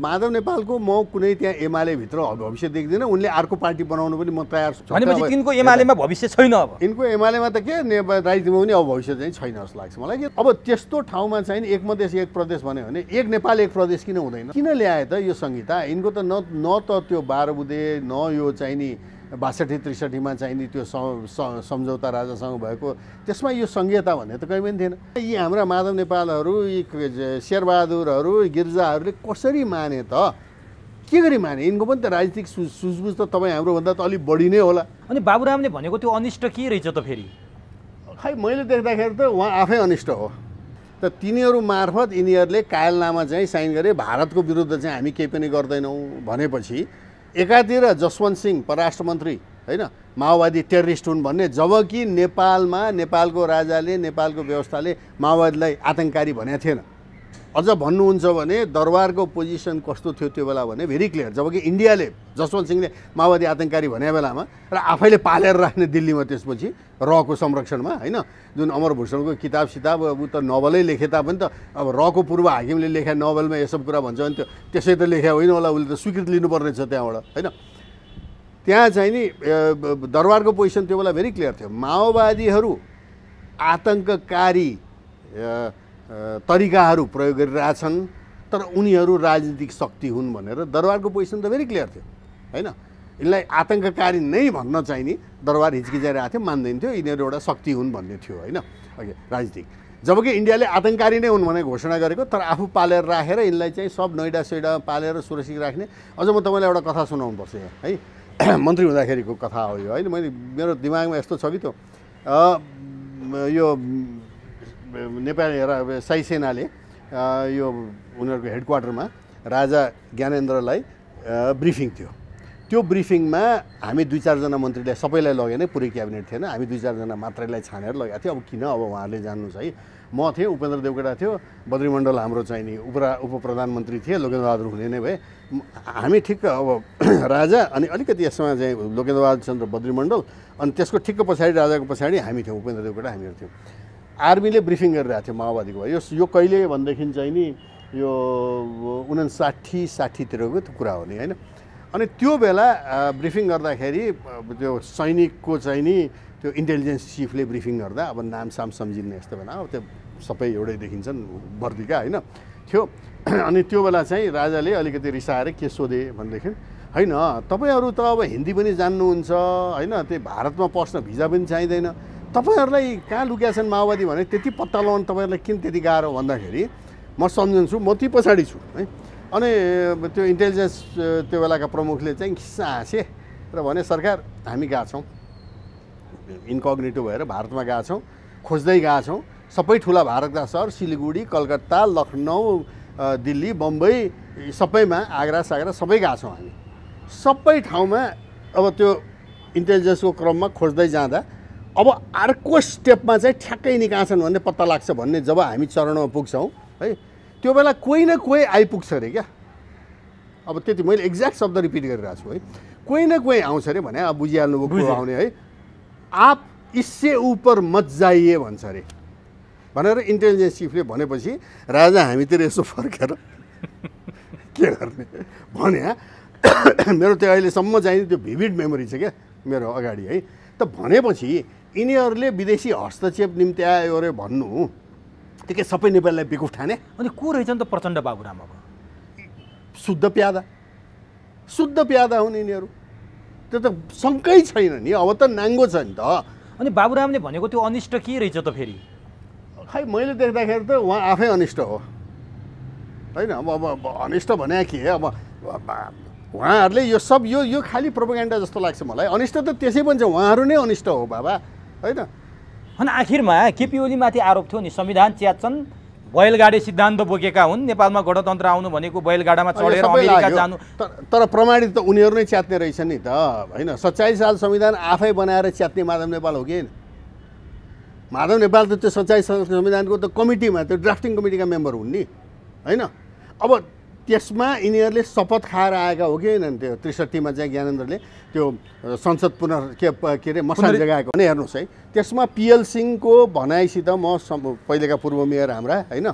माधव नेपालको म कुनै त्यहाँ एमाले भित्र भविष्य देख्दिनँ उनले अर्को पार्टी बनाउनु पनि म तयार छु भनेपछि तिनको एमालेमा भविष्य छैन अब यिनको एमालेमा त के नेपाल राजनीतिमा पनि अब भविष्य चाहिँ छैन जस्तो लाग्छ मलाई कि अब त्यस्तो ठाउँमा चाहिँ एक मधेस एक प्रदेश भन्यो भने एक नेपाल एक प्रदेश किन हुँदैन किन ल्याए त यो संहिता यिनको त न न त त्यो बाह्र बुधे न यो चाहिँ नि बासठी त्रिसठीमा नि त्यो सम्झौता राजासँग भएको त्यसमा यो सङ्घीयता भन्ने त कहीँ पनि थिएन यी हाम्रा माधव नेपालहरू यी शेरबहादुरहरू गिर्जाहरूले कसरी माने त के गरी माने यिनको पनि त राजनीतिक सु सुझबुझ त तपाईँ हाम्रोभन्दा त अलिक बढी नै होला अनि बाबुरामले भनेको त्यो अनिष्ट के रहेछ त फेरि खै मैले देख्दाखेरि त उहाँ आफै अनिष्ट हो त तिनीहरू मार्फत यिनीहरूले कायलनामा चाहिँ साइन गरे भारतको विरुद्ध चाहिँ हामी केही पनि गर्दैनौँ भनेपछि एकातिर जसवन्त सिंह परराष्ट्र मन्त्री होइन माओवादी टेररिस्ट हुन् भन्ने जबकि नेपालमा नेपालको राजाले नेपालको व्यवस्थाले माओवादीलाई आतङ्ककारी भनेको थिएन अझ भन्नुहुन्छ भने दरबारको पोजिसन कस्तो थियो त्यो बेला भने भेरी क्लियर जबकि इन्डियाले जसवन्त सिंहले माओवादी आतङ्ककारी भने बेलामा र आफैले पालेर राख्ने दिल्लीमा त्यसपछि रको संरक्षणमा होइन जुन अमर भूषणको किताब सिताब ऊ त नोभलै लेखे तापनि त अब रको पूर्व हाकिमले लेखा नोभलमा यो सब कुरा भन्छ भने त्यो त्यसै त लेख्या होइन होला उसले त स्वीकृति लिनुपर्ने छ त्यहाँबाट होइन त्यहाँ चाहिँ नि दरबारको पोजिसन त्यो बेला भेरी क्लियर थियो माओवादीहरू आतङ्ककारी तरिकाहरू प्रयोग गरिरहेछन् तर उनीहरू राजनीतिक शक्ति हुन् भनेर दरबारको पोजिसन त भेरी क्लियर थियो होइन यसलाई आतङ्ककारी नै भन्न चाहिने दरबार हिचकिचाइरहेको थियो मान्दैन थियो यिनीहरू एउटा शक्ति हुन् भन्ने थियो होइन अघि राजनीतिक जबकि इन्डियाले आतङ्ककारी नै हुन् भनेर घोषणा गरेको तर आफू पालेर राखेर यिनलाई चाहिँ सब नैडा सैडामा पालेर सुरक्षित राख्ने अझ म तपाईँलाई एउटा कथा सुनाउनुपर्छ यहाँ है मन्त्री हुँदाखेरिको कथा हो यो होइन मैले मेरो दिमागमा यस्तो छ कि त्यो यो नेपाली साई सेनाले यो उनीहरूको क्वार्टरमा राजा ज्ञानेन्द्रलाई ब्रिफिङ थियो त्यो ब्रिफिङमा हामी दुई चारजना मन्त्रीले सबैलाई लगेनै पुरै क्याबिनेट थिएन हामी दुई चारजना मात्रैलाई छानेर लगेको थियो अब किन अब उहाँहरूले जान्नुहोस् है म थिएँ उपेन्द्र देवकोटा थियो बद्रीमण्डल हाम्रो चाहिँ नि उपरा उप प्रधानमन्त्री थिए लोकेन्द्रबहादुर हुने नै भए हामी ठिक्क अब राजा अनि अलिकति यसमा चाहिँ लोकेन्द्रबहादुर चन्द्र बद्रीमण्डल अनि त्यसको ठिक्क पछाडि राजाको पछाडि हामी थियौँ उपेन्द्र देवकोटा हामीहरू थियौँ आर्मीले ब्रिफिङ गरिरहेको थियो माओवादीको यो यो कहिले भनेदेखि चाहिँ नि यो उनासाठी साठीतिरको कुरा हो नि होइन अनि त्यो बेला ब्रिफिङ गर्दाखेरि त्यो सैनिकको चाहिँ नि त्यो इन्टेलिजेन्स चिफले ब्रिफिङ गर्दा अब नाम साम सम्झिने यस्तो बेला अब त्यो सबै एउटै देखिन्छन् वर्दीका होइन थियो अनि त्यो बेला चाहिँ राजाले अलिकति रिसाएर के सोधे भनेदेखि होइन तपाईँहरू त अब हिन्दी पनि जान्नुहुन्छ होइन त्यही भारतमा पस्न भिजा पनि चाहिँदैन तपाईँहरूलाई कहाँ लुकेका छन् माओवादी भने त्यति पत्ता लगाउनु तपाईँहरूलाई किन त्यति गाह्रो भन्दाखेरि म सम्झन्छु म ती पछाडि छु है अनि त्यो इन्टेलिजेन्स त्यो बेलाका प्रमुखले चाहिँ खिस्सा हाँसे र भने सरकार हामी गएको छौँ इन्कग्नेटो भएर भारतमा गएको छौँ खोज्दै गएको छौँ सबै ठुला भारतका सहर सिलगढी कलकत्ता लखनऊ दिल्ली बम्बई सबैमा आग्रा सागरा सबै गएको छौँ हामी सबै ठाउँमा अब त्यो इन्टेलिजेन्सको क्रममा खोज्दै जाँदा अब अर्को स्टेपमा चाहिँ ठ्याक्कै निकाल्छन् भन्ने पत्ता लाग्छ भन्ने जब हामी चरणमा पुग्छौँ है त्यो बेला कोही न कोही आइपुग्छ अरे क्या अब त्यति मैले एक्ज्याक्ट शब्द रिपिट गरिरहेको छु है कोही न कोही आउँछ अरे भने अब बुझिहाल्नु को आउने है आप इससे उपर मत जाइए भन्छ अरे भनेर इन्टेलिजेन्स चिफले भनेपछि राजा हामीतिर यसो फर्केर के गर्ने भने मेरो त्यो अहिलेसम्म चाहिँ त्यो भिभिड मेमोरी छ क्या मेरो अगाडि है त भनेपछि यिनीहरूले विदेशी हस्तक्षेप निम्ति आयो अरे भन्नु के सबै नेपालीलाई बेकुफ ठाने अनि को रहेछ नि त प्रचण्ड बाबुरामाको शुद्ध प्यादा शुद्ध प्यादा हुन् यिनीहरू त्यो त शङ्कै छैन नि अब त नाङ्गो छ नि त अनि बाबुरामले भनेको त्यो अनिष्ट के रहेछ त फेरि खै मैले देख्दाखेरि त उहाँ आफै अनिष्ट हो होइन अब अब अनिष्ट भने के अब उहाँहरूले यो सब यो यो खालि प्रोपोगेन्डा जस्तो लाग्छ मलाई अनिष्ट त त्यसै पनि छ उहाँहरू नै अनिष्ट हो बाबा होइन होइन आखिरमा केपी ओलीमाथि आरोप थियो नि संविधान च्यात्छन् बैलगाडी सिद्धान्त बोकेका हुन् नेपालमा गणतन्त्र आउनु भनेको बैलगाडामा चढेर अमेरिका जानु तर प्रमाणित त उनीहरू नै च्यात्ने रहेछ नि त होइन सत्ताइस साल संविधान आफै बनाएर च्यात्ने माधव नेपाल हो कि माधव नेपाल त त्यो सत्ताइस साल संविधानको त कमिटीमा त्यो ड्राफ्टिङ कमिटीका मेम्बर हुन् नि होइन अब त्यसमा यिनीहरूले शपथ खाएर आएका हो कि होइन त्यो त्रिसठीमा चाहिँ ज्ञानेन्द्रले त्यो संसद पुन के के अरे मसाल जगाएको भने हेर्नुहोस् है त्यसमा पिएल सिंहको भनाइसित म पहिलेका पूर्व मेयर हाम्रा होइन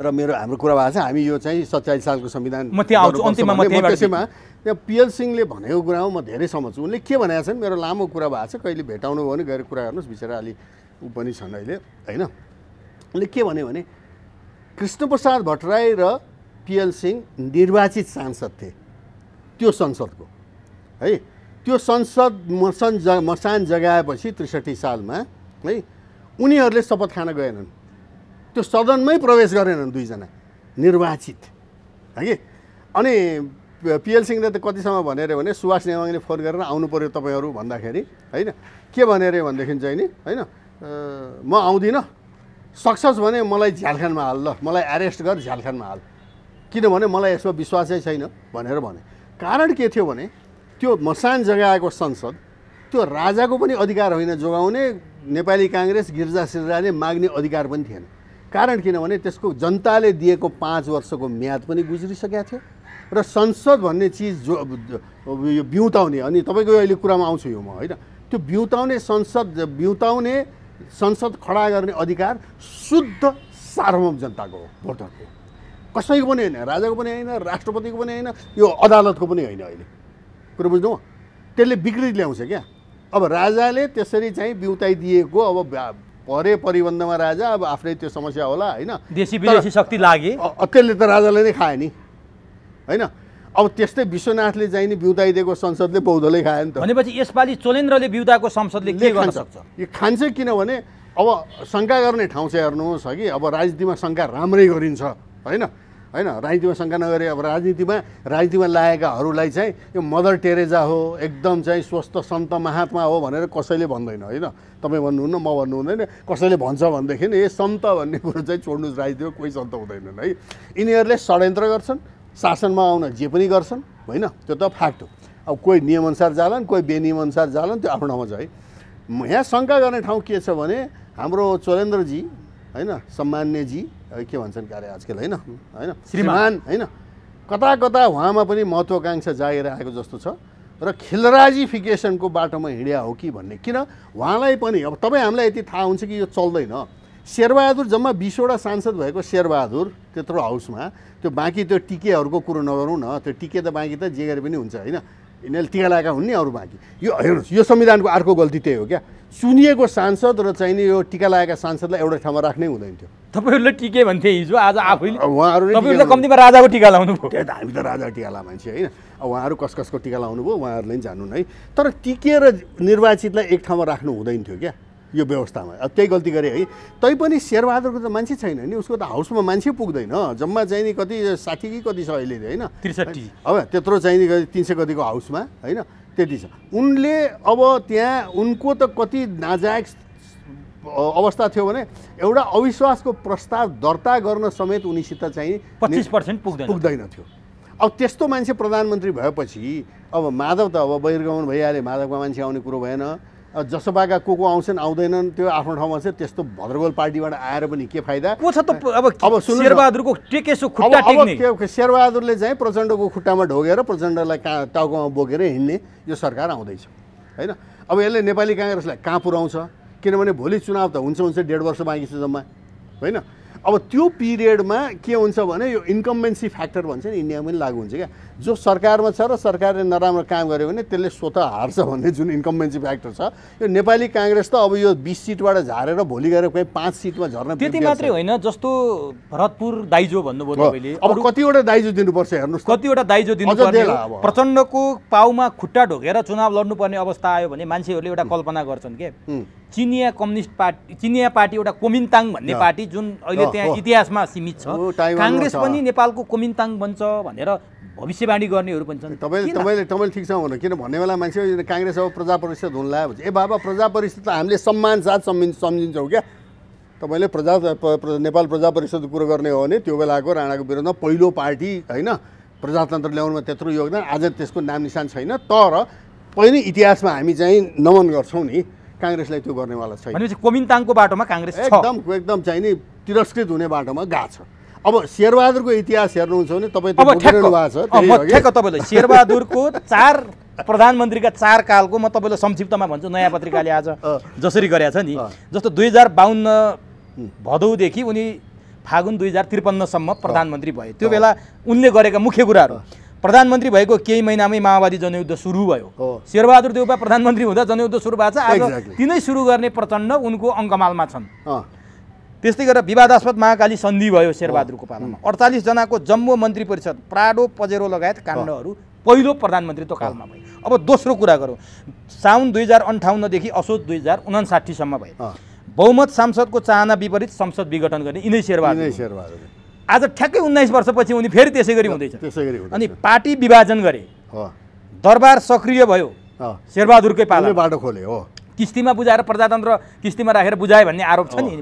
र मेरो हाम्रो कुरा भएको छ हामी यो चाहिँ सत्ताइस सालको संविधान त्यसैमा त्यहाँ पिएल सिंहले भनेको कुरामा म धेरै सम्झ्छु उनले के भनेका छन् मेरो लामो कुरा भएको छ कहिले भेटाउनु भयो भने गएर कुरा गर्नुहोस् बिचरा अलि ऊ पनि छन् अहिले होइन उनले के भन्यो भने कृष्णप्रसाद भट्टराई र पिएल सिंह निर्वाचित सांसद थिए त्यो संसदको है त्यो संसद मसान ज मसान जगाएपछि त्रिसठी सालमा है उनीहरूले शपथ खान गएनन् त्यो सदनमै प्रवेश गरेनन् दुईजना निर्वाचित है कि अनि पिएल सिंहले त कतिसम्म भनेर भने सुभाष नेवाङले फोन गरेर आउनु पऱ्यो तपाईँहरू भन्दाखेरि होइन के भनेर भनेदेखि चाहिँ नि होइन म आउँदिनँ सक्सेस भने मलाई झ्यालखानमा हाल ल मलाई एरेस्ट गर झ्यालखानमा हाल किनभने मलाई यसमा विश्वासै छैन भनेर भने कारण के थियो भने त्यो मसान जगाएको संसद त्यो राजाको पनि अधिकार होइन जोगाउने नेपाली काङ्ग्रेस गिर्जा सिर्जाले माग्ने अधिकार पनि थिएन कारण किनभने त्यसको जनताले दिएको पाँच वर्षको म्याद पनि गुज्रिसकेका थियो र संसद भन्ने चिज जो यो बिउताउने अनि तपाईँको अहिले कुरामा आउँछु यो म होइन त्यो बिउताउने संसद बिउताउने संसद खडा गर्ने अधिकार शुद्ध सार्वभौम जनताको हो भोटरको कसैको पनि होइन राजाको पनि होइन राष्ट्रपतिको पनि होइन यो अदालतको पनि होइन अहिले कुरो बुझ्नु त्यसले विकृति ल्याउँछ क्या अब राजाले त्यसरी चाहिँ बिउताइदिएको अब परे परिबन्धमा राजा अब आफ्नै त्यो समस्या होला होइन देशी विदेशी शक्ति लागे त्यसले त राजाले नै खायो नि होइन अब त्यस्तै विश्वनाथले चाहिँ नि बिउताइदिएको संसदले बौद्धले खायो नि त भनेपछि यसपालि चोलेन्द्रले बिउताएको संसदले के गर्न सक्छ यो खान्छ किनभने अब शङ्का गर्ने ठाउँ चाहिँ हेर्नुहोस् है अब राजनीतिमा शङ्का राम्रै गरिन्छ होइन होइन राजनीतिमा शङ्का नगरे अब राजनीतिमा राजनीतिमा लागेकाहरूलाई चाहिँ यो मदर टेरेजा हो एकदम चाहिँ स्वस्थ सन्त महात्मा हो भनेर कसैले भन्दैन होइन तपाईँ भन्नुहुन्न म भन्नु हुँदैन कसैले भन्छ भनेदेखि ए सन्त भन्ने कुरो चाहिँ छोड्नुहोस् राजनीतिमा कोही सन्त हुँदैनन् है यिनीहरूले षड्यन्त्र गर्छन् शासनमा आउन जे पनि गर्छन् होइन त्यो त फ्याक्ट हो अब कोही नियमअनुसार जालान् कोही बेनियमअनुसार जालान् त्यो आफ्नो ठाउँमा छ है यहाँ शङ्का गर्ने ठाउँ के छ भने हाम्रो चोरेन्द्रजी होइन सम्मान्यजी के भन्छन् अरे आजकल होइन होइन श्रीमान होइन कता कता उहाँमा पनि महत्त्वाकाङ्क्षा जागेर आएको जस्तो छ र खेलराजिफिकेसनको बाटोमा हिँड्या हो कि भन्ने किन उहाँलाई पनि अब तपाईँ हामीलाई यति थाहा हुन्छ कि यो चल्दैन शेरबहादुर जम्मा बिसवटा सांसद भएको शेरबहादुर त्यत्रो हाउसमा त्यो बाँकी त्यो टिकेहरूको कुरो नगरौँ न त्यो टिके त बाँकी त जे गरे पनि हुन्छ होइन यिनीहरूले टिका लगाएका हुन् नि अरू बाँकी यो हेर्नुहोस् यो संविधानको अर्को गल्ती त्यही हो क्या चुनिएको सांसद र चाहिने यो टिका लगाएका सांसदलाई एउटा ठाउँमा राख्नै हुँदैन थियो तपाईँहरूले टिके भन्थे हिजो आज आफैले उहाँहरूले कम्तीमा राजाको टिका लाउनु भयो त्यही त हामी त राजाको टिका ला मान्छे होइन उहाँहरू कस कसको टिका लाउनु भयो उहाँहरूले पनि जानु है तर टिकेर निर्वाचितलाई एक ठाउँमा राख्नु हुँदैन थियो क्या यो व्यवस्थामा अब त्यही गल्ती गरेँ है तैपनि शेरबहादुरको त मान्छे छैन नि उसको त हाउसमा मान्छे पुग्दैन जम्मा चाहिँ नि कति साठी कि कति छ अहिले होइन त्रिसठी अब त्यत्रो चाहिने कति तिन सय कतिको हाउसमा होइन त्यति छ उनले अब त्यहाँ उनको त कति नाजायक अवस्था थियो भने एउटा अविश्वासको प्रस्ताव दर्ता गर्न समेत उनीसित चाहिँ पच्चिस पर्सेन्ट पुग्दैन पुग्दैन थियो अब त्यस्तो मान्छे प्रधानमन्त्री भएपछि अब माधव त अब बहिर्गमन भइहाल्यो माधवका मान्छे आउने कुरो भएन जसपाका को को आउँछन् आउँदैनन् त्यो आफ्नो ठाउँमा चाहिँ त्यस्तो भद्रगोल पार्टीबाट आएर पनि के फाइदा को त अब शेरबहादुरको टेकेसो खुट्टा टेक्ने शेरबहादुरले चाहिँ प्रचण्डको खुट्टामा ढोगेर प्रचण्डलाई कहाँ टाउकोमा बोकेर हिँड्ने यो सरकार आउँदैछ होइन अब यसले नेपाली काङ्ग्रेसलाई कहाँ पुऱ्याउँछ किनभने भोलि चुनाव त हुन्छ हुन्छ डेढ वर्ष बाँकी छ जम्मा होइन अब त्यो पिरियडमा के हुन्छ भने यो इन्कम्बेन्सी फ्याक्टर भन्छ नि इन्डियामा पनि लागु हुन्छ क्या जो सरकारमा छ र सरकारले नराम्रो काम गर्यो भने त्यसले स्वतः हार्छ भन्ने जुन इन्कम्बेन्सी फ्याक्टर छ यो नेपाली काङ्ग्रेस त अब यो बिस सिटबाट झारेर भोलि गएर कोही पाँच सिटमा झर्न त्यति मात्रै होइन जस्तो भरतपुर दाइजो भन्नुभयो तपाईँले अब कतिवटा दाइजो दिनुपर्छ हेर्नुहोस् कतिवटा दाइजो दिनुपर्ने प्रचण्डको पाउमा खुट्टा ढोकेर चुनाव लड्नुपर्ने अवस्था आयो भने मान्छेहरूले एउटा कल्पना गर्छन् के चिनिया कम्युनिस्ट पार्टी चिनिया पार्टी एउटा कोमिन्ताङ भन्ने पार्टी जुन अहिले त्यहाँ इतिहासमा सीमित छ काङ्ग्रेस पनि नेपालको कोमिन्ताङ बन्छ भनेर भविष्यवाणी गर्नेहरू पनि छन् तपाईँले तपाईँले तपाईँले ठिक छ भन्नु किन भन्ने बेला मान्छे काङ्ग्रेस अब प्रजा परिषद हुन लाग्यो ए बाबा प्रजा परिषद त हामीले सम्मान साथ सम्झिन्छ सम्झिन्छौँ क्या तपाईँले प्रजा नेपाल प्रजा परिषद कुरो गर्ने हो भने त्यो बेलाको राणाको विरोधमा पहिलो पार्टी होइन प्रजातन्त्र ल्याउनुमा त्यत्रो योगदान आज त्यसको नाम निशान छैन तर पहिले इतिहासमा हामी चाहिँ नमन गर्छौँ नि काङ्ग्रेसलाई त्यो गर्नेवाला छैन कोमिन्ताङको बाटोमा काङ्ग्रेस एकदम एकदम चाहिँ नि तिरस्कृत हुने बाटोमा गएको छ अब शेरबहादुरको इतिहास हेर्नुहुन्छ भने तपाईँ तपाईँलाई शेरबहादुरको चार प्रधानमन्त्रीका चार कालको म तपाईँलाई संक्षिप्तमा भन्छु नयाँ पत्रिकाले आज जसरी गरेका छ नि जस्तो दुई हजार बाहन्न भदौदेखि उनी फागुन दुई हजार त्रिपन्नसम्म प्रधानमन्त्री भए त्यो बेला उनले गरेका मुख्य कुराहरू प्रधानमन्त्री भएको केही महिनामै माओवादी जनयुद्ध सुरु भयो शेरबहादुर देउपा प्रधानमन्त्री हुँदा जनयुद्ध सुरु भएको छ आज तिनै सुरु गर्ने प्रचण्ड उनको अङ्कमालमा छन् त्यस्तै गरेर विवादास्पद महाकाली सन्धि भयो शेरबहादुरको पालामा अडचालिसजनाको जम्मो मन्त्री परिषद प्राडो पजेरो लगायत काण्डहरू पहिलो प्रधानमन्त्रीको कालमा भयो अब दोस्रो कुरा गरौँ साउन दुई हजार अन्ठाउन्नदेखि असोज दुई हजार उनासाठीसम्म भयो बहुमत सांसदको चाहना विपरीत संसद विघटन गर्ने यिनै शेरबहादुर आज ठ्याक्कै उन्नाइस वर्षपछि उनी फेरि त्यसै गरी हुँदैछ अनि पार्टी विभाजन गरे दरबार सक्रिय भयो शेरबहादुरकै पाला बाटो खोले हो किस्तीमा बुझाएर प्रजातन्त्र किस्तीमा राखेर बुझायो भन्ने आरोप छ नि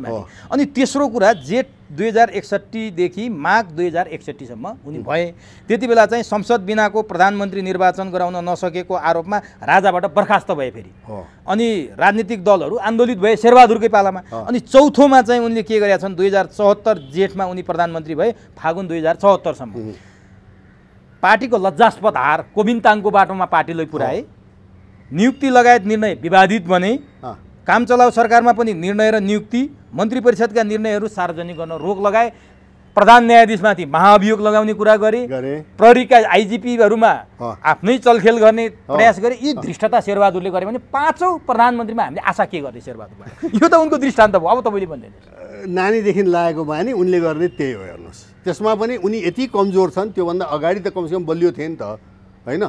अनि तेस्रो कुरा जेठ दुई हजार एकसट्ठीदेखि माघ दुई हजार एकसट्ठीसम्म उनी भए त्यति बेला चाहिँ संसद बिनाको प्रधानमन्त्री निर्वाचन गराउन नसकेको आरोपमा राजाबाट बर्खास्त भए फेरि अनि राजनीतिक दलहरू आन्दोलित भए शेरबहादुरकै पालामा अनि चौथोमा चाहिँ उनले के गरेका छन् दुई हजार चौहत्तर जेठमा उनी प्रधानमन्त्री भए फागुन दुई हजार चौहत्तरसम्म पार्टीको लज्जास्पद हार कोविन्ताङको बाटोमा पार्टीलाई पुऱ्याए नियुक्ति लगायत निर्णय विवादित बने काम चलाउ सरकारमा पनि निर्णय र नियुक्ति मन्त्री परिषदका निर्णयहरू सार्वजनिक गर्न रोक लगाए प्रधान न्यायाधीशमाथि महाअभियोग लगाउने कुरा गरे प्रहरीका आइजिपीहरूमा आफ्नै चलखेल गर्ने प्रयास गरे यी धृष्टता शेरबहादुरले गरे भने पाँचौँ प्रधानमन्त्रीमा हामीले आशा के गर्ने शेरबहादुरमा यो त उनको दृष्टान्त भयो अब तपाईँले भनिदिनु नानीदेखि लागेको बानी उनले गर्ने त्यही हो हेर्नुहोस् त्यसमा पनि उनी यति कमजोर छन् त्योभन्दा अगाडि त कमसेकम बलियो थिए नि त होइन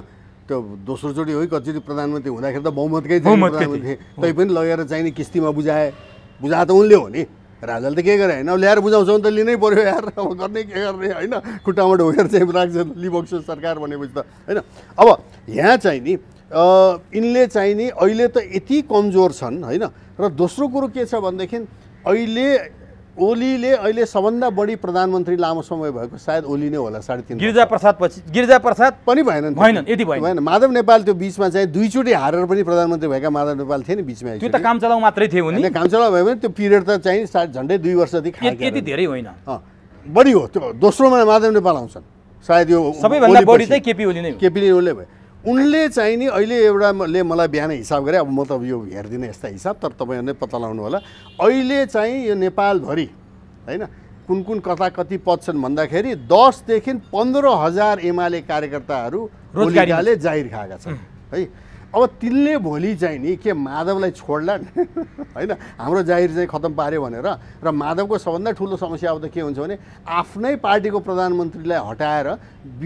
त्यो दोस्रोचोटि हो कतिचोटि प्रधानमन्त्री हुँदाखेरि त बहुमतकै थिए तै पनि लगेर चाहिने किस्तीमा बुझाए बुझाए त उनले हो नि राजाले त के गरे होइन ल्याएर बुझाउँछ भने त लिनै पऱ्यो यार अब गर्ने के गर्ने होइन खुट्टामा ढोगेर चाहिँ राख्छ लिबोक्सो सरकार भनेपछि त होइन अब यहाँ चाहिँ नि यिनले चाहिँ नि अहिले त यति कमजोर छन् होइन र दोस्रो कुरो के छ भनेदेखि अहिले ओलीले अहिले सबभन्दा बढी प्रधानमन्त्री लामो समय भएको सायद ओली नै होला साढे तिन गिरिजा प्रसाद पछि गिरिजा प्रसाद पनि भएन भएनन् यति भएन भएन माधव नेपाल त्यो बिचमा चाहिँ दुईचोटि हारेर पनि प्रधानमन्त्री भएका माधव नेपाल थिए नि बिचमा त्यो त काम चलाउ मात्रै थियो उनी काम चलाउ भयो भने त्यो पिरियड त चाहिँ सायद झन्डै दुई वर्ष यति धेरै होइन बढी हो त्यो दोस्रोमा माधव नेपाल आउँछन् सायद यो सबैभन्दा बढी चाहिँ केपी ओली नै केपी ओली भयो उनले चाहिँ नि अहिले एउटा ले मलाई बिहान हिसाब गरेँ अब म त यो हेर्दिनँ यस्ता हिसाब तर तपाईँहरूले पत्ता लगाउनु होला अहिले चाहिँ यो नेपालभरि होइन कुन कुन कता कति पद छन् भन्दाखेरि दसदेखि पन्ध्र हजार एमाले कार्यकर्ताहरू रोजगारीले जाहिर खाएका छन् है अब तिनले भोलि चाहिँ नि के माधवलाई छोड्ला नि होइन हाम्रो जाहिर चाहिँ खत्तम पार्यो भनेर र माधवको सबभन्दा ठुलो समस्या अब त के हुन्छ भने आफ्नै पार्टीको प्रधानमन्त्रीलाई हटाएर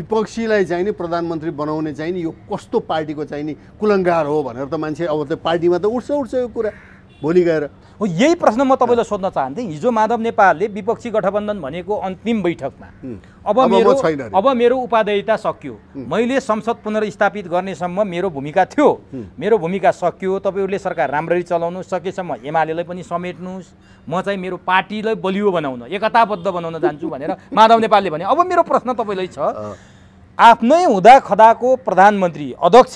विपक्षीलाई चाहिँ नि प्रधानमन्त्री बनाउने चाहिँ नि यो कस्तो पार्टीको चाहिँ नि कुलङ्गार हो भनेर त मान्छे अब त्यो पार्टीमा त उठ्छ उठ्छ यो कुरा भोलि गएर हो यही प्रश्न म तपाईँलाई सोध्न चाहन्थेँ हिजो माधव नेपालले विपक्षी गठबन्धन भनेको अन्तिम बैठकमा अब मेरो अब मेरो उपाध्ययता सकियो मैले संसद पुनर्स्थापित गर्नेसम्म मेरो भूमिका थियो मेरो भूमिका सकियो तपाईँहरूले सरकार राम्ररी चलाउनु सकेसम्म एमालेलाई पनि समेट्नुहोस् म चाहिँ मेरो पार्टीलाई बलियो बनाउन एकताबद्ध बनाउन जान्छु भनेर माधव नेपालले भने अब मेरो प्रश्न तपाईँलाई छ आफ्नै हुँदा खदाको प्रधानमन्त्री अध्यक्ष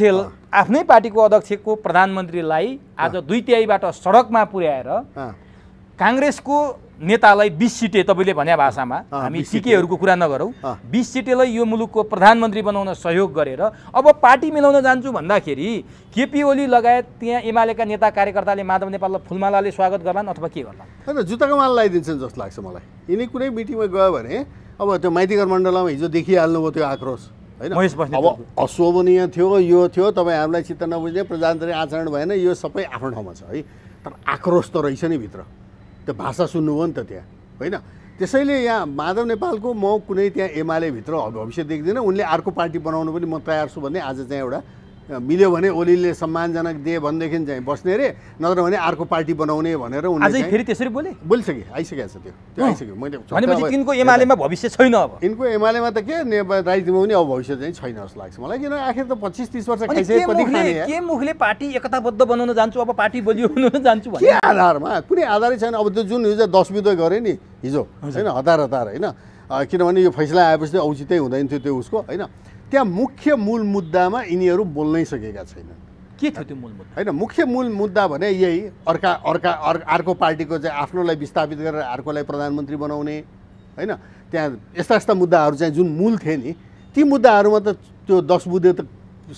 आफ्नै पार्टीको अध्यक्षको प्रधानमन्त्रीलाई आज दुई तिहाईबाट सडकमा पुर्याएर काङ्ग्रेसको नेतालाई बिस सिटे तपाईँले भन्या भाषामा हामी सिकेहरूको कुरा नगरौँ बिस सिटेलाई यो मुलुकको प्रधानमन्त्री बनाउन सहयोग गरेर अब पार्टी मिलाउन जान्छु भन्दाखेरि केपी ओली लगायत त्यहाँ एमालेका नेता कार्यकर्ताले माधव नेपाललाई फुलमालाले स्वागत गर्लान् अथवा के गर्लान् होइन जुत्ताको माल लगाइदिन्छन् जस्तो लाग्छ मलाई यिनी कुनै मिटिङमा गयो भने अब त्यो माइतीघर मण्डलमा हिजो देखिहाल्नुभयो त्यो आक्रोश होइन अब अशोभनीय थियो यो थियो तपाईँ हामीलाई चित्त नबुझ्ने प्रजातान्त्रिक आचरण भएन यो सबै आफ्नो ठाउँमा छ है तर आक्रोश त रहेछ नि भित्र त्यो भाषा सुन्नुभयो नि त त्यहाँ होइन त्यसैले यहाँ माधव नेपालको म कुनै त्यहाँ एमाले भित्र भविष्य देख्दिनँ उनले अर्को पार्टी बनाउनु पनि म तयार छु भन्ने आज चाहिँ एउटा मिल्यो भने ओलीले सम्मानजनक दिए भनेदेखि चाहिँ बस्ने अरे नत्र भने अर्को पार्टी बनाउने भनेर उनीहरूले फेरि त्यसरी बोले बोलिसके आइसकेको छ त्यो त्यो आइसक्यो मैले तिनको एमालेमा भविष्य छैन अब यिनको एमालेमा त के राजनीतिमा पनि अब भविष्य चाहिँ छैन जस्तो लाग्छ मलाई किन आखिर त पच्चिस तिस वर्ष के मुखले पार्टी एकताबद्ध बनाउन जान्छु अब पार्टी बलियो जान्छु के आधारमा कुनै आधारै छैन अब त्यो जुन हिजो दस बिदो गऱ्यो नि हिजो होइन हतार हतार होइन किनभने यो फैसला आएपछि त औचित्यै हुँदैन थियो त्यो उसको होइन त्यहाँ मुख्य मूल मुद्दामा यिनीहरू बोल्नै सकेका छैनन् के थियो त्यो मूल मुद्दा होइन मुख्य मूल मुद्दा भने यही अर्का अर्का अर्को पार्टीको चाहिँ आफ्नोलाई विस्थापित गरेर अर्कोलाई प्रधानमन्त्री बनाउने होइन त्यहाँ यस्ता यस्ता मुद्दाहरू चाहिँ जुन मूल थिए नि ती मुद्दाहरूमा त त्यो दस बुधे त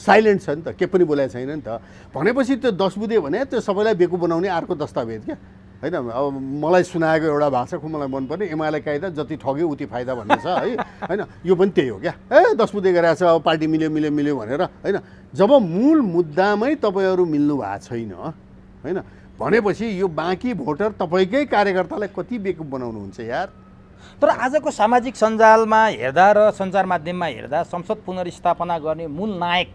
साइलेन्ट छ नि त के पनि बोलाएको छैन नि त भनेपछि त्यो दस बुधे भने त्यो सबैलाई बेकु बनाउने अर्को दस्तावेज क्या होइन अब मलाई सुनाएको एउटा भाषा खुब मलाई मनपर्ने एमाले कायदा जति ठग्यो उति फाइदा भन्ने छ है होइन यो पनि त्यही हो क्या ए दस बुद्धि गराएको छ अब पार्टी मिल्यो मिल्यो मिल्यो भनेर होइन जब मूल मुद्दामै तपाईँहरू मिल्नु भएको छैन होइन भनेपछि यो बाँकी भोटर तपाईँकै कार्यकर्तालाई कति बेकुप बनाउनुहुन्छ यार तर आजको सामाजिक सञ्जालमा हेर्दा र सञ्चार माध्यममा हेर्दा संसद पुनर्स्थापना गर्ने मूल नायक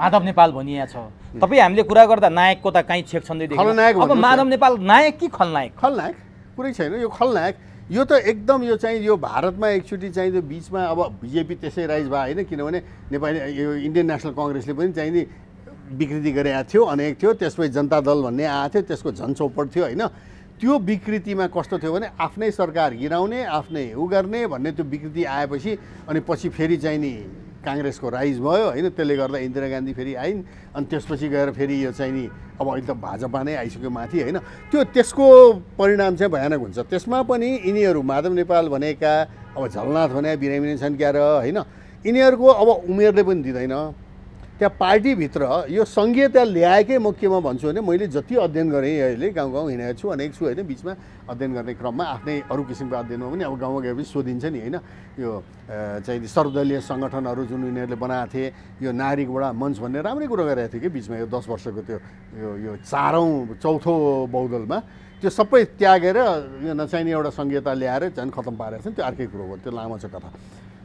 माधव नेपाल भनिया छ तपाईँ हामीले कुरा गर्दा नायकको त काहीँ छेक छँदै अब माधव नेपाल नायक कि खलनायक खलनायक कुरै छैन यो खलनायक यो त एकदम यो चाहिँ यो भारतमा एकचोटि चाहिँ यो बिचमा अब बिजेपी त्यसै राइज भयो होइन किनभने नेपाली यो इन्डियन नेसनल कङ्ग्रेसले पनि चाहिँ नि विकृति गरेका थियो अनेक थियो त्यसपछि जनता दल भन्ने आएको थियो त्यसको झन्चौपट चौपट थियो होइन त्यो विकृतिमा कस्तो थियो भने आफ्नै सरकार गिराउने आफ्नै उ गर्ने भन्ने त्यो विकृति आएपछि अनि पछि फेरि चाहिँ नि काङ्ग्रेसको राइज भयो होइन त्यसले गर्दा इन्दिरा गान्धी फेरि आइन् अनि त्यसपछि गएर फेरि यो चाहिँ नि अब अहिले त भाजपा नै आइसक्यो माथि होइन त्यो त्यसको परिणाम चाहिँ भयानक हुन्छ त्यसमा पनि यिनीहरू माधव नेपाल भनेका अब झलनाथ भने बिरामी छन् क्यार होइन यिनीहरूको अब उमेरले पनि दिँदैन त्यहाँ पार्टीभित्र यो सङ्घीय त्यहाँ ल्याएकै म केमा भन्छु भने मैले जति अध्ययन गरेँ अहिले गाउँ गाउँ हिँडेको छु अनेक छु होइन बिचमा अध्ययन गर्ने क्रममा आफ्नै अरू किसिमको अध्ययनमा पनि अब गाउँमा गएपछि सोधिन्छ नि होइन यो चाहिँ सर्वदलीय सङ्गठनहरू जुन यिनीहरूले बनाएको थिए यो नारीबाट मञ्च भन्ने राम्रै कुरो गरेको थियो कि बिचमा यो दस वर्षको त्यो यो यो चारौँ चौथो बौद्धलमा त्यो सबै त्यागेर यो नचाहिने एउटा सङ्घीयता ल्याएर झन् खत्तम पारेको छ त्यो अर्कै कुरो हो त्यो लामो छ कथा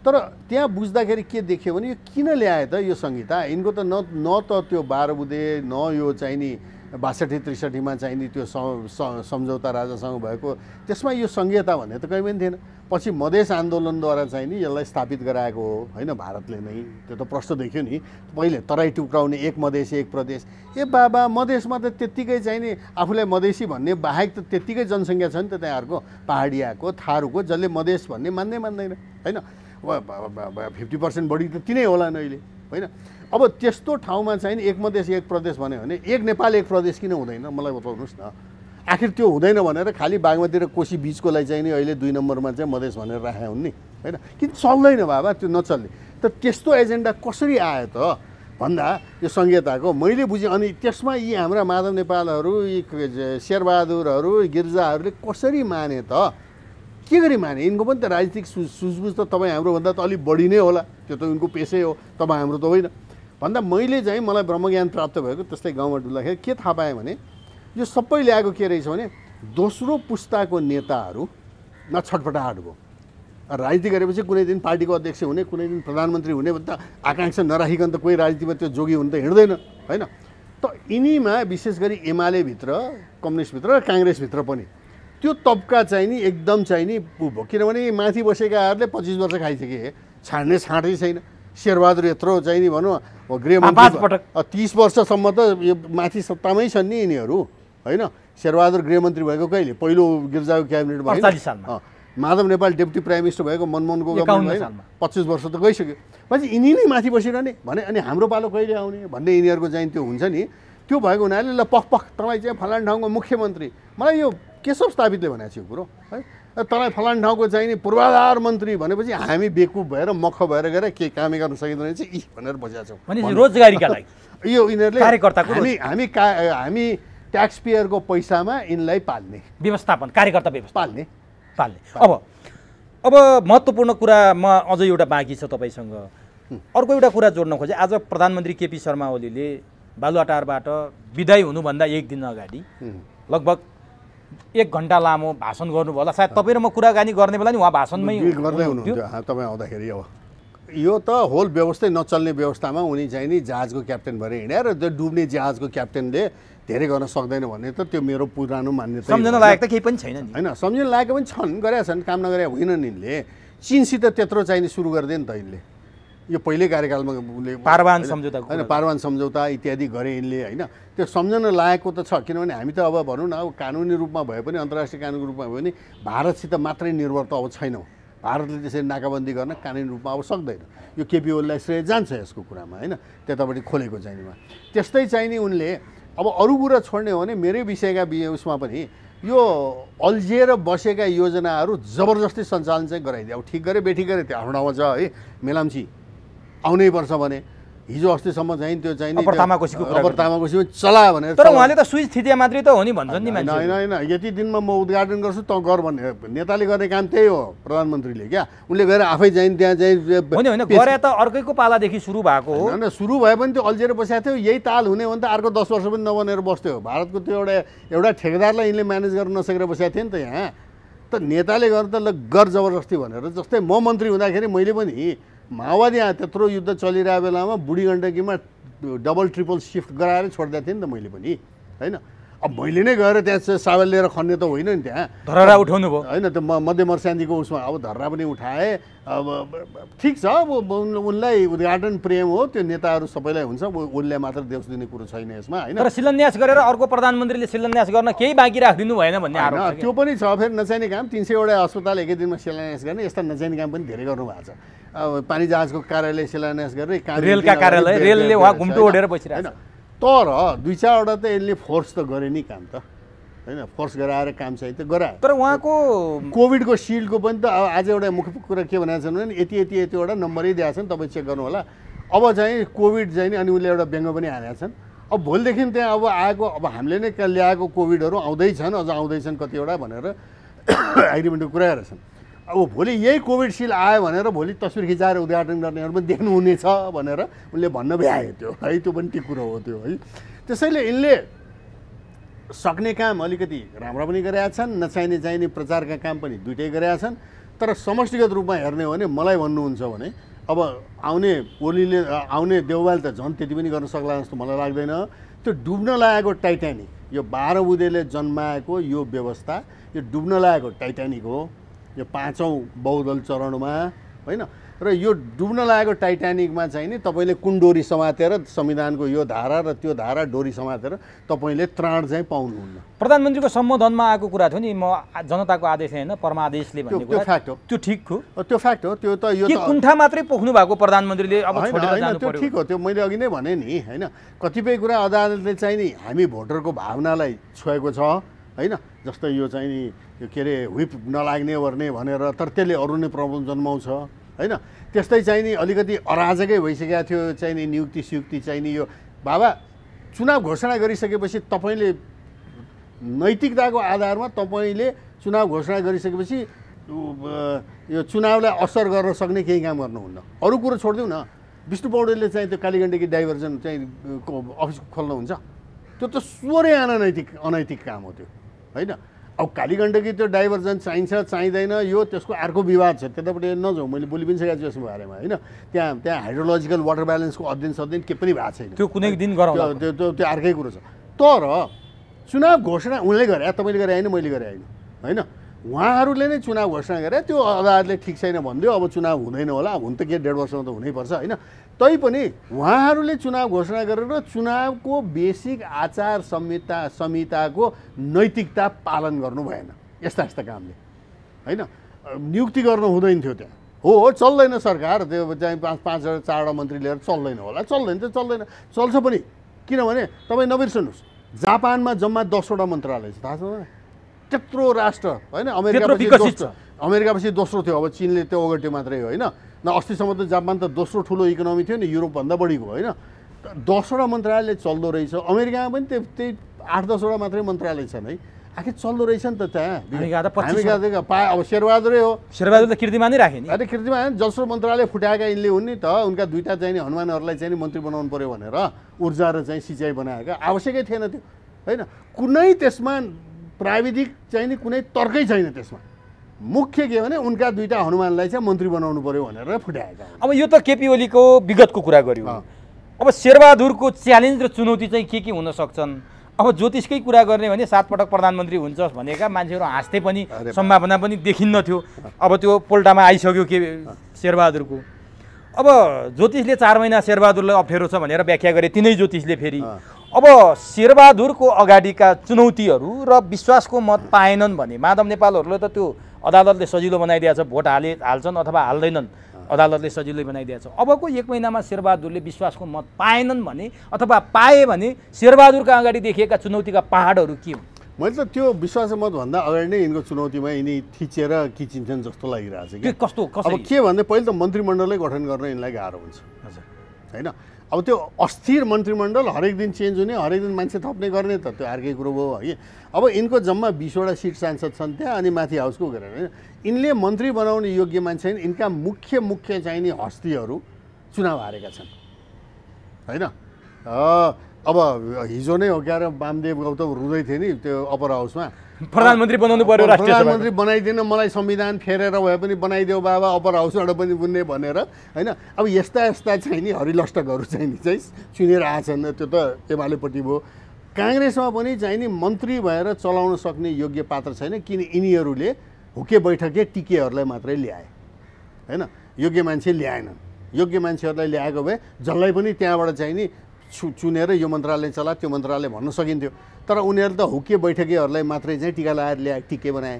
तर त्यहाँ बुझ्दाखेरि के देख्यो भने यो किन ल्याए त यो संहिता यिनको त न न त त्यो बाह्र बुधे न यो चाहिँ चाहिने बासठी त्रिसठीमा चाहिँ नि त्यो सम्झौता राजासँग भएको त्यसमा यो संहिता भन्ने त कहीँ पनि थिएन पछि मधेस आन्दोलनद्वारा चाहिँ नि यसलाई स्थापित गराएको हो होइन भारतले नै त्यो त प्रश्न देख्यो नि पहिले तराई टुक्राउने एक मधेस एक प्रदेश ए बाबा मधेसमा त त्यत्तिकै चाहिँ नि आफूलाई मधेसी भन्ने बाहेक त त्यत्तिकै जनसङ्ख्या छ नि त त्यहाँहरूको पाहाडियाको थारूको जसले मधेस भन्ने मान्दै मान्दैन होइन फिफ्टी पर्सेन्ट बढी त तिनै होला नि अहिले होइन अब त्यस्तो ठाउँमा चाहिँ एक मधेस एक प्रदेश भन्यो भने एक नेपाल एक प्रदेश किन हुँदैन मलाई बताउनुहोस् न आखिर त्यो हुँदैन भनेर खालि बागमती र कोसी बिचको लागि चाहिँ नि अहिले दुई नम्बरमा चाहिँ मधेस भनेर राखेको हुन् नि होइन किन चल्दैन बाबा त्यो नचल्ने त त्यस्तो एजेन्डा कसरी आयो त भन्दा यो सङ्घीयताको मैले बुझेँ अनि त्यसमा यी हाम्रा माधव नेपालहरू यी शेरबहादुरहरू गिर्जाहरूले कसरी माने त के गरी माने यिनको पनि त राजनीतिक सु सुझबुझ त तपाईँ हाम्रोभन्दा त अलिक बढी नै होला त्यो त उनको पेसै हो तपाईँ हाम्रो त होइन भन्दा मैले चाहिँ मलाई ब्रह्मज्ञान प्राप्त भएको त्यस्तै गाउँमा डुल्दाखेरि के थाहा पाएँ भने यो सबै ल्याएको के रहेछ भने दोस्रो पुस्ताको नेताहरूमा छटपटाहट भयो राजनीति गरेपछि कुनै दिन पार्टीको अध्यक्ष हुने कुनै दिन प्रधानमन्त्री हुने भने त आकाङ्क्षा नराखिकन त कोही राजनीतिमा त्यो जोगी हुन त हिँड्दैन होइन त यिनीमा विशेष गरी एमालेभित्र कम्युनिस्टभित्र र काङ्ग्रेसभित्र पनि त्यो तबका चाहिँ नि एकदम चाहिँ नि भयो किनभने माथि बसेकाहरूले पच्चिस वर्ष खाइसके छाड्ने छाँटै छैन शेरबहादुर यत्रो चाहिँ नि भनौँ गृहमन्त्री तिस वर्षसम्म त यो माथि सत्तामै छन् नि यिनीहरू होइन शेरबहादुर गृहमन्त्री भएको कहिले पहिलो गिर्जाको क्याबिनेट भयो Madhav Nepal deputy prime minister भएको मनमोहन मनमोहनको पच्चिस वर्ष त गइसक्यो भनेपछि यिनी नै माथि बसिरहने भने अनि हाम्रो पालो कहिले आउने भन्ने यिनीहरूको चाहिँ त्यो हुन्छ नि त्यो भएको हुनाले ल पख पख तँलाई चाहिँ फलान ठाउँको मुख्यमन्त्री मलाई यो केशव स्थापितले भनेको थियो कुरो है तँलाई फलान ठाउँको नि पूर्वाधार मन्त्री भनेपछि हामी बेकुब भएर मख भएर गएर केही कामै गर्न सकिँदैन चाहिँ यी भनेर बसिरहेको छौँ रोजगारीका लागि यो यिनीहरूले हामी हामी का हामी ट्याक्स पेयरको पैसामा यिनलाई पाल्ने व्यवस्थापन कार्यकर्ता व्यवस्था पाल्ने पाल्ने अब अब महत्त्वपूर्ण कुरा म अझै एउटा बाँकी छ तपाईँसँग अर्को एउटा कुरा जोड्न खोजेँ आज प्रधानमन्त्री केपी शर्मा ओलीले बालुवाटारबाट विदाय हुनुभन्दा एक दिन अगाडि लगभग एक घन्टा लामो भाषण गर्नुभयो होला सायद तपाईँ र म कुराकानी गर्ने बेला नि उहाँ भाषणमै गर्दै हुनुहुन्थ्यो तपाईँ आउँदाखेरि अब यो त होल व्यवस्थै नचल्ने व्यवस्थामा उनी चाहिँ नि जहाजको क्याप्टेन भएर हिँडे र त्यो डुब्ने जहाजको क्याप्टेनले धेरै गर्न सक्दैन भने त त्यो मेरो पुरानो मान्यता सम्झिन लागेको त केही पनि छैन नि होइन सम्झिन लागेको पनि छन् गरेका छन् काम नगरे होइनन् यिनले चिनसित त्यत्रो चाहिने सुरु गरिदियो नि त यिनले यो पहिल्यै कार्यकालमा उसले पारवान सम्झौता होइन पारवान सम्झौता इत्यादि गरे यिनले होइन त्यो सम्झन लागेको त छ किनभने हामी त अब भनौँ न अब कानुनी रूपमा भए पनि अन्तर्राष्ट्रिय कानुनको रूपमा भए पनि भारतसित मात्रै निर्भर त अब छैनौँ भारतले त्यसरी नाकाबन्दी गर्न कानुनी रूपमा अब सक्दैन यो केपी ओलीलाई श्रेय जान्छ यसको कुरामा होइन त्यतापट्टि खोलेको चाहिनेमा त्यस्तै चाहिने उनले अब अरू कुरा छोड्ने हो भने मेरै विषयका उसमा पनि यो अल्झिएर बसेका योजनाहरू जबरजस्ती सञ्चालन चाहिँ गराइदियो अब ठिक गरे बेठिक गरे त्यो आफ्नो ठाउँमा छ है मेलाम्ची आउनै पर्छ भने हिजो अस्तिसम्म चाहिँ त्यो चाहिँ तामाकोसी चला भनेर तर उहाँले त स्विच थिचिया मात्रै त हो नि भन्छन् नि होइन होइन यति दिनमा म उद्घाटन गर्छु त गर भन्ने नेताले गर्ने काम त्यही हो प्रधानमन्त्रीले क्या उनले गएर आफै चाहिँ त्यहाँ चाहिँ होइन गरे त अर्कैको पालादेखि सुरु भएको हो होइन सुरु भए पनि त्यो अल्झेर बसेको थियो यही ताल हुने हो भने त अर्को दस वर्ष पनि नबनेर बस्थ्यो भारतको त्यो एउटा एउटा ठेकेदारलाई यिनले म्यानेज गर्न नसकेर बसेको थियो नि त यहाँ त नेताले गर्दा ल गर जबरजस्ती भनेर जस्तै म मन्त्री हुँदाखेरि मैले पनि माओवादी त्यत्रो युद्ध चलिरहेको बेलामा बुढी गण्डकीमा डबल ट्रिपल सिफ्ट गराएर छोडिदिएको थिएँ नि त मैले पनि होइन अब मैले नै गएर त्यहाँ चाहिँ सावेल लिएर खन्ने त होइन नि त्यहाँ धरहरा उठाउनु भयो होइन त्यो मध्य मर्स्यान्दीको उसमा अब धरहरा पनि उठाए अब ठिक छ अब उनलाई उद्घाटन प्रेम हो त्यो नेताहरू सबैलाई हुन्छ उनलाई मात्र देउस दिने कुरो छैन यसमा होइन तर शिलान्यास गरेर अर्को प्रधानमन्त्रीले शिलान्यास गर्न केही बाँकी राखिदिनु भएन भन्ने त्यो पनि छ फेरि नचाहिने काम तिन सयवटा अस्पताल एकै दिनमा शिलान्यास गर्ने यस्ता नचाहिने काम पनि धेरै गर्नु भएको छ अब पानी जहाजको कार्यालय शिलान्यास गर्ने रेलका कार्यालय रेलले उहाँ घुम्टो ओढेर बसिरहेको तर दुई चारवटा त यसले फोर्स त गरे नि काम त होइन फोर्स गराएर काम चाहिँ त गरायो तर उहाँको कोभिडको सिल्डको पनि त आज एउटा मुख्य कुरा के भनेको छन् भने यति यति यतिवटा नम्बरै दिएको छन् तपाईँ चेक गर्नु होला अब चाहिँ कोभिड चाहिँ नि अनि उसले एउटा व्यङ्ग पनि हालेका छन् अब भोलिदेखि त्यहाँ अब आएको अब हामीले नै ल्याएको कोभिडहरू आउँदैछन् अझ आउँदैछन् कतिवटा भनेर एग्रिमेन्टको कुराहरू छन् अब भोलि यही कोभिडसिल्ड आयो भनेर भोलि तस्विर खिचाएर उद्घाटन गर्नेहरू पनि देख्नुहुनेछ भनेर उनले भन्न भ्यायो त्यो है त्यो पनि त्यो कुरो हो त्यो है त्यसैले यिनले सक्ने काम अलिकति राम्रो पनि गरेका छन् नचाहिने चाहिने प्रचारका काम पनि दुइटै गरेका छन् तर समष्टिगत रूपमा हेर्ने हो भने मलाई भन्नुहुन्छ भने अब आउने ओलीले आउने देउवाले त झन् त्यति पनि गर्न सक्ला जस्तो मलाई लाग्दैन त्यो डुब्न लागेको टाइटानिक यो बाह्र बुधेले जन्माएको यो व्यवस्था यो डुब्न लागेको टाइटानिक हो यो पाँचौँ बहुदल चरणमा होइन र यो डुब्न लागेको टाइटानिकमा चाहिँ नि तपाईँले कुन डोरी समातेर संविधानको यो धारा र त्यो धारा डोरी समातेर तपाईँले त्राण चाहिँ पाउनुहुन्न प्रधानमन्त्रीको सम्बोधनमा आएको कुरा थियो नि म जनताको आदेश होइन परमादेशले त्यो फ्याक्ट हो त्यो ठिक हो त्यो फ्याक्ट हो त्यो त यो कुण्ठा मात्रै पोख्नु भएको प्रधानमन्त्रीले अब त्यो ठिक हो त्यो मैले अघि नै भने नि होइन कतिपय कुरा अदालतले चाहिँ नि हामी भोटरको भावनालाई छोएको छ होइन जस्तै यो चाहिँ नि यो के अरे ह्विप नलाग्ने ओर्ने भनेर तर त्यसले अरू नै प्रब्लम जन्माउँछ होइन त्यस्तै चाहिँ नि अलिकति अराजकै भइसकेको थियो चाहिँ नि नियुक्ति सियुक्ति चाहिँ नि यो बाबा चुनाव घोषणा गरिसकेपछि तपाईँले नैतिकताको आधारमा तपाईँले चुनाव घोषणा गरिसकेपछि यो चुनावलाई असर गर्न सक्ने केही काम गर्नुहुन्न अरू कुरो छोडिदिउँ न विष्णु पौडेलले चाहिँ त्यो कालीगण्डकी डाइभर्जन चाहिँ अफिस खोल्नुहुन्छ त्यो त स्वरै अनैतिक अनैतिक काम हो त्यो होइन अब कालीगण्डकी त्यो डाइभर्जन चाहिन्छ चाहिँदैन यो त्यसको अर्को विवाद छ त्यतापट्टि नजाउँ मैले बोलि पनि सकेको छु यसको बारेमा होइन त्यहाँ त्यहाँ हाइड्रोलोजिकल वाटर ब्यालेन्सको अध्ययन सध्ययन के पनि भएको छैन त्यो कुनै दिन त्यो त्यो त्यो अर्कै कुरो छ तर चुनाव घोषणा उनले गरे तपाईँले गरे होइन मैले गरेँ होइन होइन उहाँहरूले नै चुनाव घोषणा गरे त्यो अदालतले ठिक छैन भनिदियो अब चुनाव हुँदैन होला हुन त के डेढ वर्षमा त हुनैपर्छ होइन पनि उहाँहरूले चुनाव घोषणा गरेर चुनावको बेसिक आचार संहिता संहिताको नैतिकता पालन गर्नु भएन यस्ता यस्ता कामले होइन नियुक्ति गर्नु हुँदैन थियो त्यहाँ हो हो चल्दैन सरकार त्यो चाहिँ पाँच पाँचवटा चारवटा मन्त्री लिएर चल्दैन होला चल्दैन त चल्दैन चल्छ पनि किनभने तपाईँ नबिर्सनुहोस् जापानमा जम्मा दसवटा मन्त्रालय छ थाहा छ त्यत्रो राष्ट्र होइन अमेरिका अमेरिकापछि दोस्रो थियो अब चिनले त्यो ओगट्यो मात्रै हो होइन न अस्तिसम्म त जापान त दोस्रो ठुलो इकोनोमी थियो नि युरोपभन्दा बढीको होइन दसवटा मन्त्रालय चल्दो रहेछ अमेरिकामा पनि त्यो त्यही आठ दसवटा मात्रै मन्त्रालय छन् है आखिर चल्दो रहेछ नि त त्यहाँ पा अब शेरबहादुरै हो शेरबहादुर त किर्तिमा नै राखेँ अरे किर्तिमा जसो मन्त्रालय फुटाएका यिनले हुन् नि त उनका दुईवटा चाहिने हनुमानहरूलाई चाहिँ मन्त्री बनाउनु पऱ्यो भनेर ऊर्जा र चाहिँ सिँचाइ बनाएका आवश्यकै थिएन त्यो होइन कुनै त्यसमा प्राविधिक चाहिँ नि कुनै तर्कै छैन त्यसमा मुख्य के भने उनका दुईवटा हनुमानलाई चाहिँ मन्त्री बनाउनु पर्यो भनेर फुटाएका अब यो त केपी ओलीको विगतको कुरा गऱ्यौँ अब शेरबहादुरको च्यालेन्ज र चुनौती चाहिँ के के हुन सक्छन् अब ज्योतिषकै कुरा गर्ने भने सातपटक प्रधानमन्त्री हुन्छ भनेका मान्छेहरू हाँस्थे पनि सम्भावना पनि देखिन्नथ्यो अब त्यो पोल्टामा आइसक्यो के शेरबहादुरको अब ज्योतिषले चार महिना शेरबहादुरलाई अप्ठ्यारो छ भनेर व्याख्या गरे तिनै ज्योतिषले फेरि अब शेरबहादुरको अगाडिका चुनौतीहरू र विश्वासको मत पाएनन् भने माधव नेपालहरूलाई त त्यो अदालतले सजिलो बनाइदिएको छ भोट हाले हाल्छन् अथवा हाल्दैनन् अदालतले सजिलै छ अबको एक महिनामा शेरबहादुरले विश्वासको मत पाएनन् भने अथवा पाए भने शेरबहादुरका अगाडि देखिएका चुनौतीका पाहाडहरू के हो मैले त त्यो विश्वासको मतभन्दा अगाडि नै यिनको चुनौतीमा यिनी थिचेर किचिन्छन् जस्तो लागिरहेको छ कि कस्तो अब के भन्दा पहिले त मन्त्रीमण्डलै गठन गर्न यिनलाई गाह्रो हुन्छ हजुर होइन अब त्यो अस्थिर मन्त्रीमण्डल हरेक दिन चेन्ज हुने हरेक दिन मान्छे थप्ने गर्ने त त्यो अर्कै कुरो भयो है अब यिनको जम्मा बिसवटा सिट सांसद छन् त्यहाँ अनि माथि हाउसको गरेर होइन यिनले मन्त्री बनाउने योग्य मान्छे होइन यिनका मुख्य मुख्य चाहिने हस्तीहरू चुनाव हारेका छन् होइन अब हिजो नै हो क्या वामदेव गौतम रुँदै थिएँ नि त्यो अपर हाउसमा प्रधानमन्त्री बनाउनु पऱ्यो प्रधानमन्त्री बनाइदिनु मलाई संविधान फेरेर भए पनि बनाइदेऊ बाबा अपर हाउसबाट पनि बुन्ने भनेर होइन अब यस्ता यस्ता चाहिँ नि हरिलष्टकहरू चाहिँ नि चाहिँ सुनेर आएछन् त्यो त एमालेपट्टि भयो काङ्ग्रेसमा पनि चाहिँ नि मन्त्री भएर चलाउन सक्ने योग्य पात्र छैन किन यिनीहरूले हुके बैठके टिकेहरूलाई मात्रै ल्याए होइन योग्य मान्छे ल्याएनन् योग्य मान्छेहरूलाई ल्याएको भए जसलाई पनि त्यहाँबाट चाहिँ नि छु चुनेर यो मन्त्रालय चला त्यो मन्त्रालय भन्न सकिन्थ्यो तर उनीहरू त हुके बैठकेहरूलाई मात्रै चाहिँ टिका लगाएर ल्याए टिके बनाए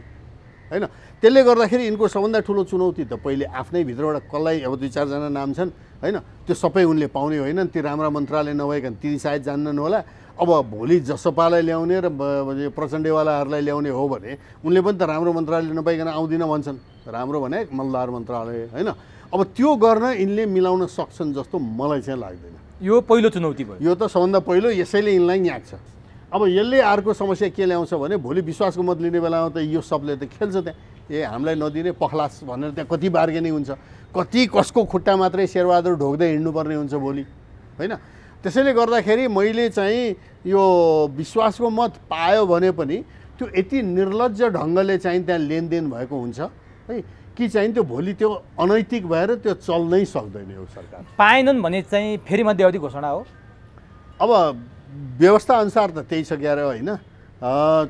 होइन त्यसले गर्दाखेरि यिनको सबभन्दा ठुलो चुनौती त पहिले आफ्नै भित्रबाट कसलाई अब दुई चारजना नाम छन् होइन त्यो सबै उनले पाउने होइनन् ती राम्रा मन्त्रालय नभएकन तिनी सायद जान्नन् होला अब भोलि जसपालाई ल्याउने र प्रचण्डेवालाहरूलाई ल्याउने हो भने उनले पनि त राम्रो मन्त्रालय नपाइकन आउँदिन भन्छन् राम्रो भने मल्लदार मन्त्रालय होइन अब त्यो गर्न यिनले मिलाउन सक्छन् जस्तो मलाई चाहिँ लाग्दैन यो पहिलो चुनौती भयो यो त सबभन्दा पहिलो यसैले यिनलाई न्याक्छ अब यसले अर्को समस्या के ल्याउँछ भने भोलि विश्वासको मत लिने बेलामा त यो सबले त खेल्छ त्यहाँ ए हामीलाई नदिने पखलास भनेर त्यहाँ कति बार्गेनिङ हुन्छ कति कसको खुट्टा मात्रै शेरबहादुर ढोक्दै हिँड्नुपर्ने हुन्छ भोलि होइन त्यसैले गर्दाखेरि मैले चाहिँ यो विश्वासको मत पायो भने पनि त्यो यति निर्लज ढङ्गले चाहिँ त्यहाँ लेनदेन भएको हुन्छ है कि चाहिँ त्यो भोलि त्यो अनैतिक भएर त्यो चल्नै सक्दैन यो सरकार पाएनन् भने चाहिँ फेरि मध्यावधि घोषणा हो अब व्यवस्था अनुसार त त्यही सकेर होइन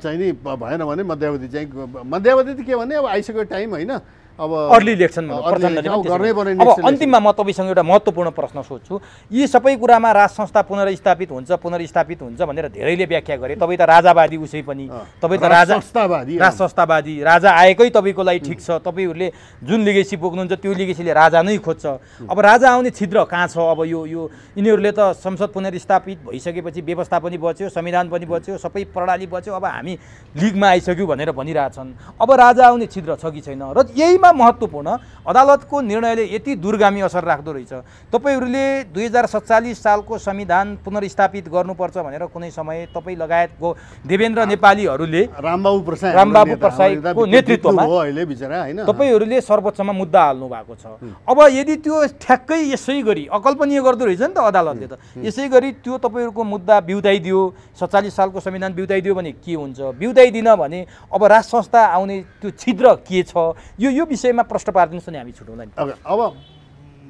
चाहिँ नि भएन भने मध्यावधि चाहिँ मध्यावधि त के भने अब आइसक्यो टाइम होइन अब अर्ली इलेक्सन अब अन्तिममा म तपाईँसँग एउटा महत्त्वपूर्ण प्रश्न सोध्छु यी सबै कुरामा राज संस्था पुनर्स्थापित हुन्छ पुनर्स्थापित हुन्छ भनेर धेरैले व्याख्या गरे तपाईँ त राजावादी उसै पनि तपाईँ त राजा राज संस्थावादी राजा आएकै तपाईँको लागि ठिक छ तपाईँहरूले जुन लिगेसी बोक्नुहुन्छ त्यो लिगेसीले राजा नै खोज्छ अब राजा आउने छिद्र कहाँ छ अब यो यो यिनीहरूले त संसद पुनर्स्थापित भइसकेपछि व्यवस्था पनि बच्यो संविधान पनि बच्यो सबै प्रणाली बच्यो अब हामी लिगमा आइसक्यौँ भनेर भनिरहेछन् अब राजा आउने छिद्र छ कि छैन र यही सबभन्दा महत्त्वपूर्ण अदालतको निर्णयले यति दुर्गामी असर राख्दो रहेछ तपाईँहरूले दुई हजार सत्तालिस सालको संविधान पुनर्स्थापित गर्नुपर्छ भनेर कुनै समय तपाईँ गो देवेन्द्र नेपालीहरूले रामबाबु प्रसाद रामबाबु प्रसाईको नेतृत्वमा तपाईँहरूले सर्वोच्चमा मुद्दा हाल्नु भएको छ अब यदि त्यो ठ्याक्कै यसै गरी अकल्पनीय गर्दो रहेछ नि त अदालतले त यसै गरी त्यो तपाईँहरूको मुद्दा बिउदाइदियो सत्तालिस सालको संविधान बिउताइदियो भने के हुन्छ बिउदाइदिन भने अब राज संस्था आउने त्यो छिद्र के छ यो यो विषयमा प्रश्न पारिदिनुहोस् नि हामी नि अब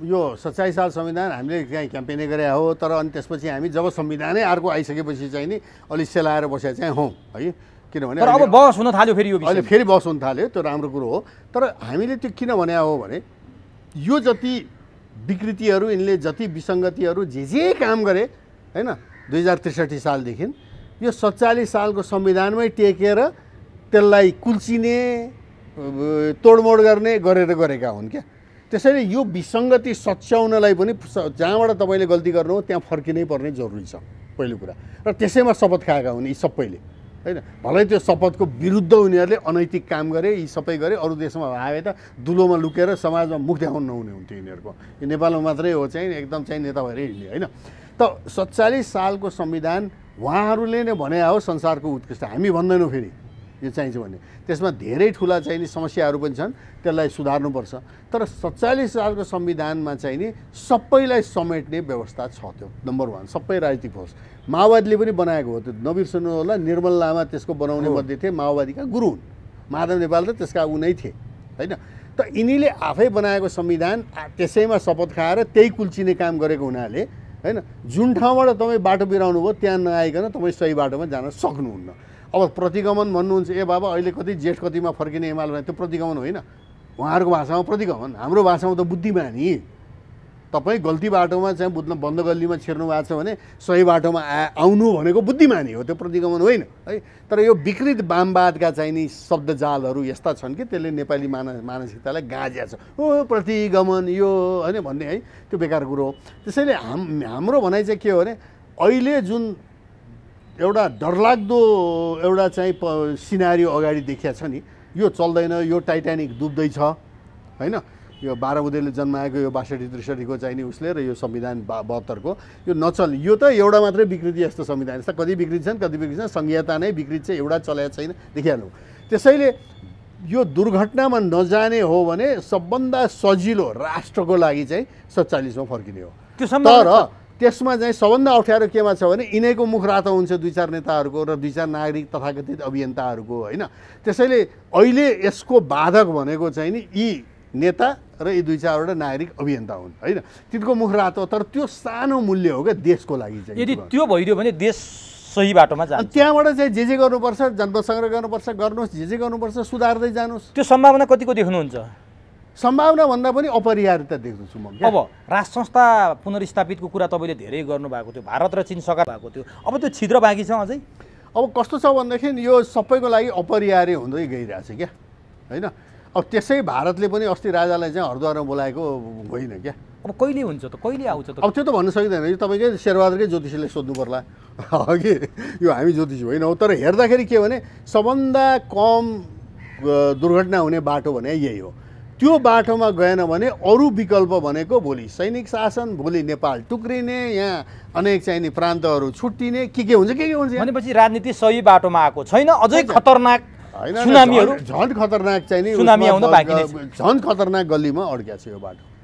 यो सत्ताइस साल संविधान हामीले चाहिँ क्याम्पेनिङ गरे हो तर अनि त्यसपछि हामी जब संविधानै अर्को आइसकेपछि चाहिँ नि अलिक सेलाएर बसे चाहिँ हौँ है किनभने अब बहस हुन थाल्यो फेरि यो अहिले फेरि बहस हुन थाल्यो त्यो राम्रो कुरो हो तर हामीले त्यो किन भने हो भने यो जति विकृतिहरू यिनले जति विसङ्गतिहरू जे जे काम गरे होइन दुई हजार त्रिसठी सालदेखि यो सत्तालिस सालको संविधानमै टेकेर त्यसलाई कुल्चिने तोडमोड गर्ने गरेर गरेका हुन् क्या त्यसैले यो विसङ्गति सच्याउनलाई पनि जहाँबाट तपाईँले गल्ती गर्नु हो त्यहाँ फर्किनै पर्ने जरुरी छ पहिलो कुरा र त्यसैमा शपथ खाएका हुन् यी सबैले होइन भलै त्यो शपथको विरुद्ध उनीहरूले अनैतिक काम गरे यी सबै गरे अरू देशमा आए त दुलोमा लुकेर समाजमा मुख देखाउनु नहुने हुन्थ्यो यिनीहरूको नेपालमा मात्रै हो चाहिँ एकदम चाहिँ नेता भएर हिँड्ने होइन त सत्तालिस सालको संविधान उहाँहरूले नै भने हो संसारको उत्कृष्ट हामी भन्दैनौँ फेरि यो चाहिन्छ भन्ने त्यसमा धेरै ठुला चाहिने समस्याहरू पनि छन् त्यसलाई सुधार्नुपर्छ तर सत्तालिस सालको संविधानमा चाहिने सबैलाई समेट्ने व्यवस्था छ त्यो नम्बर वान सबै राजनीतिक होस् माओवादीले पनि बनाएको हो त्यो नबिर्सनु होला निर्मल लामा त्यसको बनाउने मध्ये थिए माओवादीका गुरु हुन् माधव नेपाल त त्यसका उनै थिए होइन त यिनीले आफै बनाएको संविधान त्यसैमा शपथ खाएर त्यही कुल्चिने काम गरेको हुनाले होइन जुन ठाउँबाट तपाईँ बाटो बिराउनु भयो त्यहाँ नआइकन तपाईँ सही बाटोमा जान सक्नुहुन्न अब प्रतिगमन भन्नुहुन्छ ए बाबा अहिले कति जेठ कतिमा फर्किने एमाले त्यो प्रतिगमन होइन उहाँहरूको भाषामा प्रतिगमन हाम्रो भाषामा त बुद्धिमानी तपाईँ गल्ती बाटोमा चाहिँ बुझ्न बन्द गल्लीमा छिर्नु भएको छ भने सही बाटोमा आ आउनु भनेको बुद्धिमानी हो त्यो प्रतिगमन होइन है तर यो विकृत वामवादका चाहिने शब्दजालहरू यस्ता छन् कि त्यसले नेपाली मानस मानसिकतालाई गाँज्या छ ओ प्रतिगमन यो होइन भन्ने है त्यो बेकार कुरो हो त्यसैले हाम हाम्रो भनाइ चाहिँ के हो भने अहिले जुन एउटा डरलाग्दो एउटा चाहिँ सिनारी अगाडि देखिया छ नि यो चल्दैन यो टाइटानिक डुब्दैछ होइन यो बाह्र उदयले जन्माएको यो बासठी त्रिसठीको चाहिने उसले र यो संविधान बा बहत्तरको यो नचल्ने यो त एउटा मात्रै विकृति यस्तो संविधान यस्ता कति विकृति छन् कति विकृति छन् संहिता नै विकृत छ एउटा चलाएको छैन देखिहालौँ त्यसैले यो दुर्घटनामा नजाने हो भने सबभन्दा सजिलो राष्ट्रको लागि चाहिँ सत्तालिसमा फर्किने हो तर त्यसमा चाहिँ सबभन्दा अप्ठ्यारो केमा छ भने यिनैको मुख रातो हुन्छ दुई चार नेताहरूको र दुई चार नागरिक तथाकथित अभियन्ताहरूको होइन त्यसैले अहिले यसको बाधक भनेको चाहिँ नि यी नेता र यी दुई चारवटा नागरिक अभियन्ता हुन् होइन तिनको मुख रातो तर त्यो सानो मूल्य हो क्या देशको लागि चाहिँ यदि त्यो भइदियो भने देश सही बाटोमा जान्छ त्यहाँबाट चाहिँ जे जे गर्नुपर्छ जनपद सङ्ग्रह गर्नुपर्छ गर्नुहोस् जे जे गर्नुपर्छ सुधार्दै जानुहोस् त्यो सम्भावना कतिको देख्नुहुन्छ सम्भावनाभन्दा पनि अपरिहार्यता देख्दछु म अब राष्ट्र संस्था पुनर्स्थापितको कुरा तपाईँले धेरै गर्नुभएको थियो भारत र चिन सघा भएको थियो अब त्यो छिद्र बाँकी छ अझै अब कस्तो छ भनेदेखि यो सबैको लागि अपरिहार्य हुँदै गइरहेछ क्या होइन अब त्यसै भारतले पनि अस्ति राजालाई चाहिँ हरिद्वारमा बोलाएको होइन क्या अब कहिले हुन्छ त कहिले आउँछ त अब त्यो त भन्न सकिँदैन यो तपाईँकै शेरबहादुरकै ज्योतिषीले सोध्नु पर्ला कि यो हामी ज्योतिष होइनौँ तर हेर्दाखेरि के भने सबभन्दा कम दुर्घटना हुने बाटो भने यही हो त्यो बाटोमा गएन भने अरू विकल्प भनेको भोलि सैनिक शासन भोलि नेपाल टुक्रिने यहाँ अनेक चाहिने प्रान्तहरू छुट्टिने के के हुन्छ के के हुन्छ भनेपछि राजनीति सही बाटोमा आएको छैन अझै खतरनाक होइन झन् खतरनाक चाहिने झन् खतरनाक गल्लीमा अड्क्या छ यो बाटो